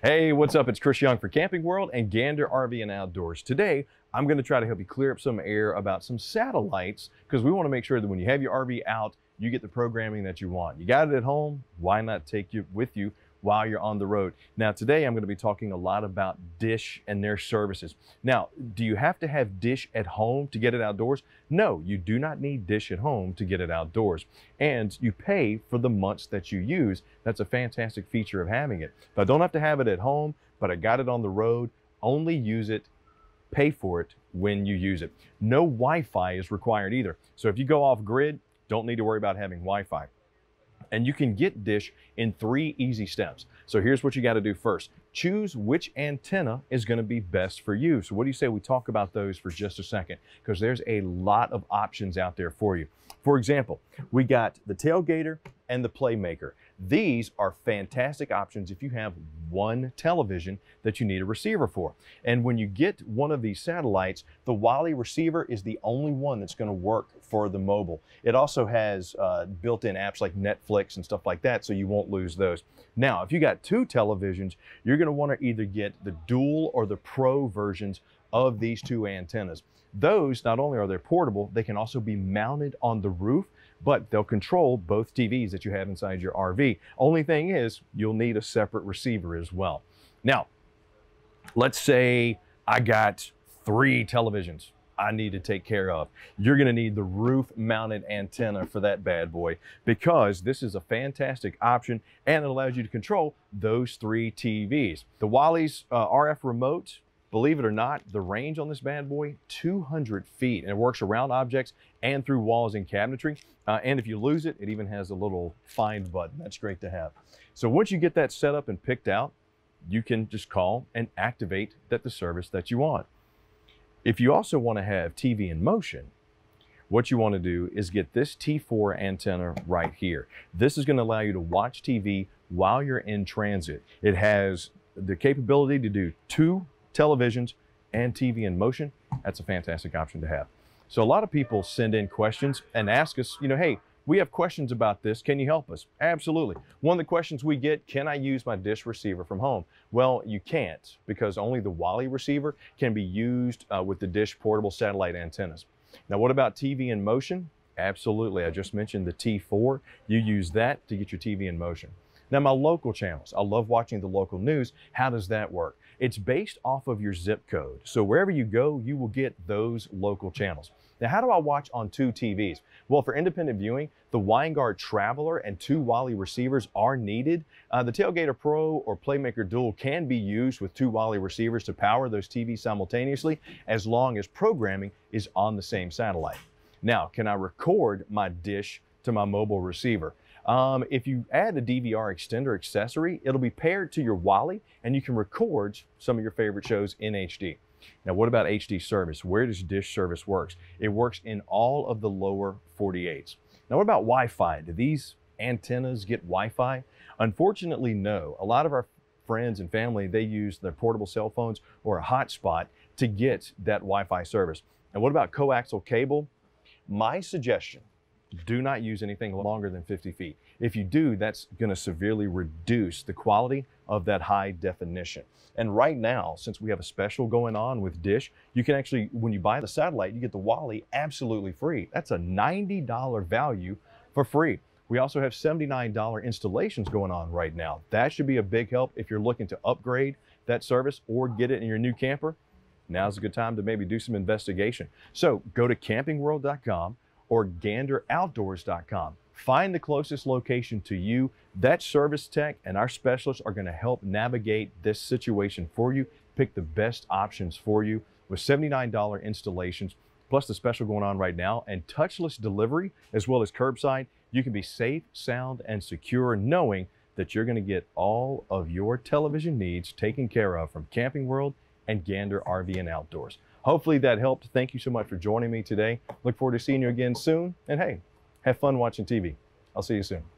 Hey, what's up? It's Chris Young for Camping World and Gander RV and Outdoors. Today, I'm going to try to help you clear up some air about some satellites because we want to make sure that when you have your RV out, you get the programming that you want. You got it at home, why not take it with you while you're on the road. Now, today I'm going to be talking a lot about Dish and their services. Now, do you have to have Dish at home to get it outdoors? No, you do not need Dish at home to get it outdoors. And you pay for the months that you use. That's a fantastic feature of having it. Now, I don't have to have it at home, but I got it on the road. Only use it pay for it when you use it. No Wi-Fi is required either. So if you go off grid, don't need to worry about having Wi-Fi. And you can get DISH in three easy steps. So here's what you gotta do first. Choose which antenna is gonna be best for you. So what do you say we talk about those for just a second? Because there's a lot of options out there for you. For example, we got the tailgater, and the Playmaker. These are fantastic options if you have one television that you need a receiver for. And when you get one of these satellites, the Wally receiver is the only one that's going to work for the mobile. It also has uh, built-in apps like Netflix and stuff like that, so you won't lose those. Now, if you got two televisions, you're going to want to either get the dual or the pro versions of these two antennas. Those, not only are they portable, they can also be mounted on the roof but they'll control both TVs that you have inside your RV. Only thing is, you'll need a separate receiver as well. Now, let's say I got three televisions I need to take care of. You're gonna need the roof mounted antenna for that bad boy because this is a fantastic option and it allows you to control those three TVs. The Wally's uh, RF remote Believe it or not, the range on this bad boy, 200 feet, and it works around objects and through walls and cabinetry. Uh, and if you lose it, it even has a little find button. That's great to have. So once you get that set up and picked out, you can just call and activate that the service that you want. If you also want to have TV in motion, what you want to do is get this T4 antenna right here. This is going to allow you to watch TV while you're in transit. It has the capability to do two televisions, and TV in motion, that's a fantastic option to have. So a lot of people send in questions and ask us, you know, hey, we have questions about this. Can you help us? Absolutely. One of the questions we get, can I use my dish receiver from home? Well, you can't because only the Wally receiver can be used uh, with the dish portable satellite antennas. Now, what about TV in motion? Absolutely. I just mentioned the T4. You use that to get your TV in motion. Now, my local channels, I love watching the local news. How does that work? It's based off of your zip code. So wherever you go, you will get those local channels. Now, how do I watch on two TVs? Well, for independent viewing, the Weingard Traveler and two Wally receivers are needed. Uh, the Tailgater Pro or Playmaker Dual can be used with two Wally receivers to power those TVs simultaneously as long as programming is on the same satellite. Now, can I record my dish to my mobile receiver? Um, if you add a DVR extender accessory, it'll be paired to your Wally and you can record some of your favorite shows in HD. Now, what about HD service? Where does dish service works? It works in all of the lower 48s. Now, what about Wi-Fi? Do these antennas get Wi-Fi? Unfortunately, no. A lot of our friends and family, they use their portable cell phones or a hotspot to get that Wi-Fi service. And what about coaxial cable? My suggestion do not use anything longer than 50 feet. If you do, that's going to severely reduce the quality of that high definition. And right now, since we have a special going on with Dish, you can actually, when you buy the satellite, you get the Wally absolutely free. That's a $90 value for free. We also have $79 installations going on right now. That should be a big help if you're looking to upgrade that service or get it in your new camper. Now's a good time to maybe do some investigation. So go to campingworld.com or ganderoutdoors.com. Find the closest location to you. That service tech and our specialists are going to help navigate this situation for you, pick the best options for you with $79 installations, plus the special going on right now, and touchless delivery as well as curbside. You can be safe, sound, and secure knowing that you're going to get all of your television needs taken care of from Camping World and Gander RV and Outdoors. Hopefully that helped. Thank you so much for joining me today. Look forward to seeing you again soon. And hey, have fun watching TV. I'll see you soon.